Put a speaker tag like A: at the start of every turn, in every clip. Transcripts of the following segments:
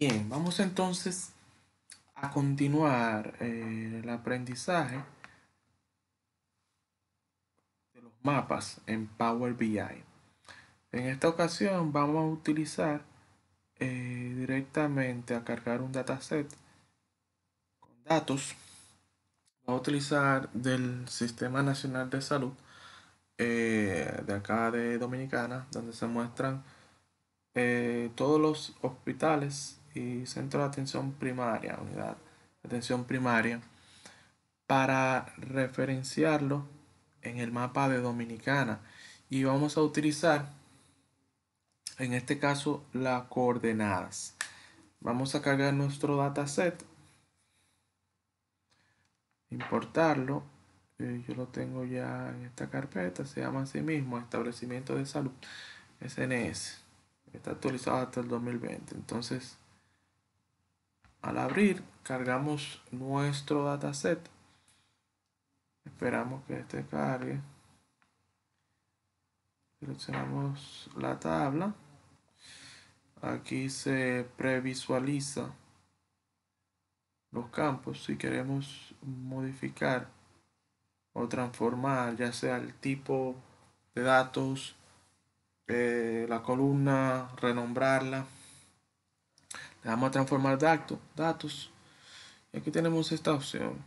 A: Bien, vamos entonces a continuar eh, el aprendizaje de los mapas en Power BI. En esta ocasión vamos a utilizar eh, directamente a cargar un dataset con datos. Vamos a utilizar del Sistema Nacional de Salud eh, de acá de Dominicana, donde se muestran todos los hospitales Centro de Atención Primaria, Unidad de Atención Primaria, para referenciarlo en el mapa de Dominicana. Y vamos a utilizar, en este caso, las coordenadas. Vamos a cargar nuestro dataset, importarlo. Eh, yo lo tengo ya en esta carpeta, se llama así mismo Establecimiento de Salud, SNS. Está actualizado hasta el 2020. Entonces, al abrir, cargamos nuestro dataset. Esperamos que este cargue. Seleccionamos la tabla. Aquí se previsualiza los campos. Si queremos modificar o transformar ya sea el tipo de datos, eh, la columna, renombrarla vamos a transformar datos. datos. Y aquí tenemos esta opción.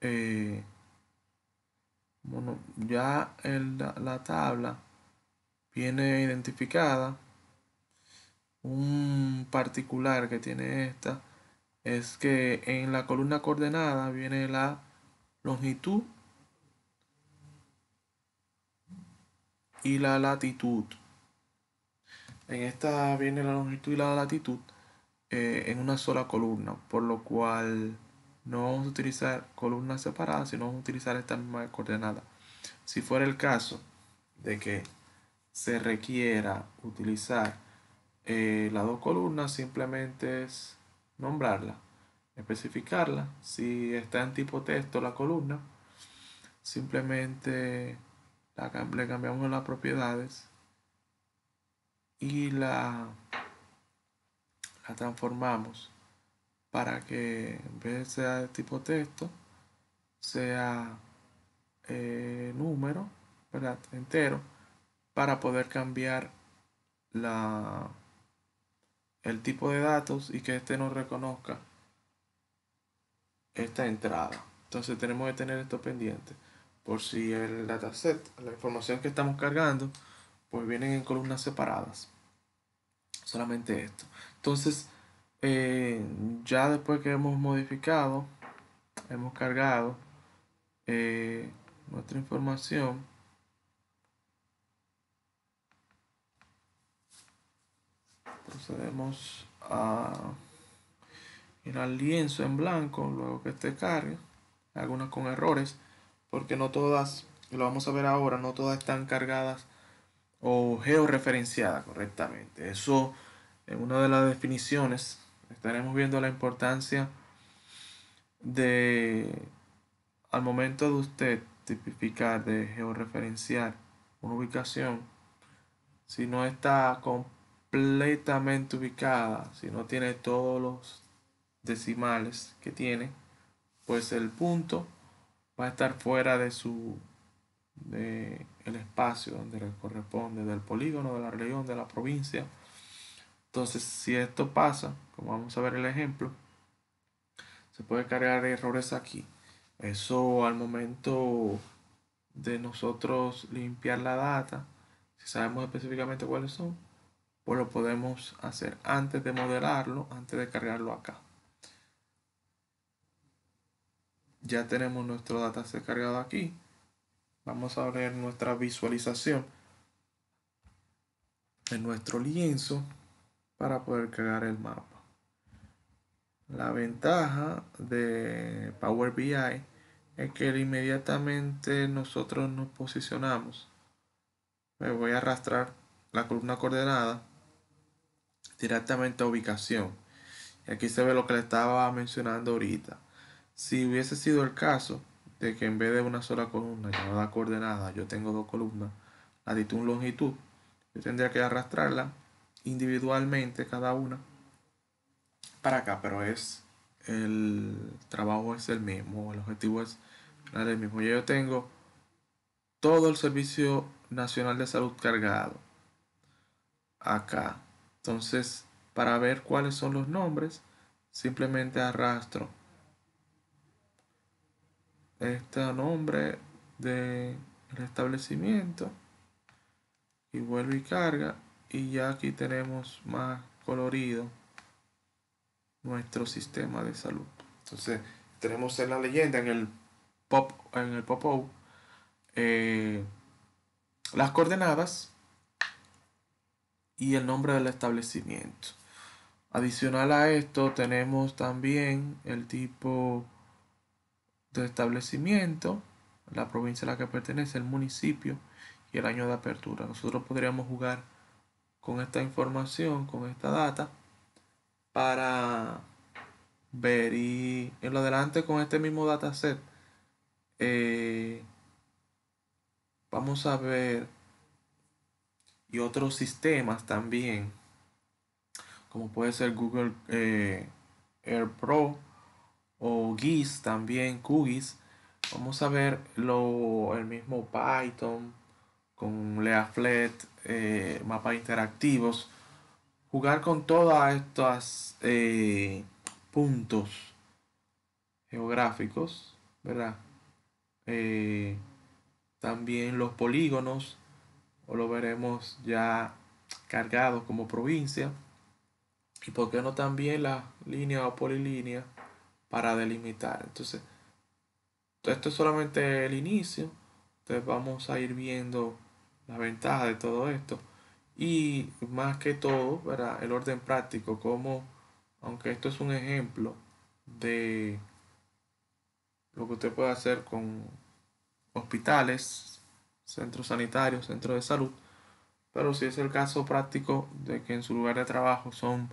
A: Eh, bueno, ya la tabla viene identificada. Un particular que tiene esta es que en la columna coordenada viene la longitud y la latitud. En esta viene la longitud y la latitud. Eh, en una sola columna, por lo cual no vamos a utilizar columnas separadas, sino vamos a utilizar esta misma coordenada. Si fuera el caso de que se requiera utilizar eh, las dos columnas, simplemente es nombrarla, especificarla. Si está en tipo texto la columna, simplemente la, le cambiamos las propiedades y la la transformamos para que en vez de tipo texto, sea eh, número, Entero, para poder cambiar la, el tipo de datos y que este no reconozca esta entrada. Entonces tenemos que tener esto pendiente. Por si el dataset, la información que estamos cargando, pues vienen en columnas separadas. Solamente esto. Entonces, eh, ya después que hemos modificado, hemos cargado eh, nuestra información. Procedemos a ir al lienzo en blanco luego que este cargue. Algunas con errores, porque no todas, lo vamos a ver ahora, no todas están cargadas o georreferenciadas correctamente. Eso en una de las definiciones estaremos viendo la importancia de, al momento de usted tipificar, de georreferenciar una ubicación, si no está completamente ubicada, si no tiene todos los decimales que tiene, pues el punto va a estar fuera de su el espacio donde le corresponde, del polígono, de la región, de la provincia, entonces, si esto pasa, como vamos a ver el ejemplo, se puede cargar errores aquí. Eso al momento de nosotros limpiar la data, si sabemos específicamente cuáles son, pues lo podemos hacer antes de modelarlo, antes de cargarlo acá. Ya tenemos nuestro data dataset cargado aquí. Vamos a abrir nuestra visualización en nuestro lienzo para poder crear el mapa. La ventaja de Power BI es que inmediatamente nosotros nos posicionamos. Me voy a arrastrar la columna coordenada directamente a ubicación. Y aquí se ve lo que le estaba mencionando ahorita. Si hubiese sido el caso de que en vez de una sola columna llamada coordenada, yo tengo dos columnas, latitud y longitud, yo tendría que arrastrarla individualmente cada una para acá, pero es el trabajo es el mismo, el objetivo es el mismo. Yo tengo todo el Servicio Nacional de Salud cargado acá. Entonces, para ver cuáles son los nombres, simplemente arrastro este nombre de restablecimiento y vuelvo y carga y ya aquí tenemos más colorido nuestro sistema de salud. Entonces, tenemos en la leyenda, en el pop, en el eh, las coordenadas y el nombre del establecimiento. Adicional a esto, tenemos también el tipo de establecimiento, la provincia a la que pertenece, el municipio y el año de apertura. Nosotros podríamos jugar con esta información, con esta data, para ver y en lo adelante con este mismo dataset eh, vamos a ver y otros sistemas también como puede ser Google eh, Air Pro o GIS también QGIS vamos a ver el mismo Python con Leaflet, eh, mapas interactivos, jugar con todos estos eh, puntos geográficos, ¿verdad? Eh, también los polígonos, o lo veremos ya cargados como provincia, y por qué no también las líneas o polilíneas para delimitar. Entonces, esto es solamente el inicio, entonces vamos a ir viendo las ventaja de todo esto. Y más que todo, para el orden práctico, como, aunque esto es un ejemplo de lo que usted puede hacer con hospitales, centros sanitarios, centros de salud, pero si es el caso práctico de que en su lugar de trabajo son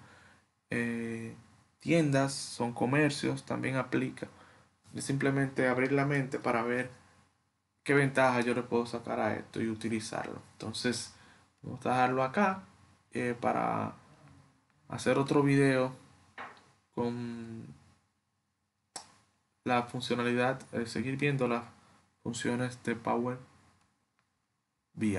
A: eh, tiendas, son comercios, también aplica. Es simplemente abrir la mente para ver qué ventaja yo le puedo sacar a esto y utilizarlo. Entonces, vamos a dejarlo acá eh, para hacer otro video con la funcionalidad, de seguir viendo las funciones de Power BI.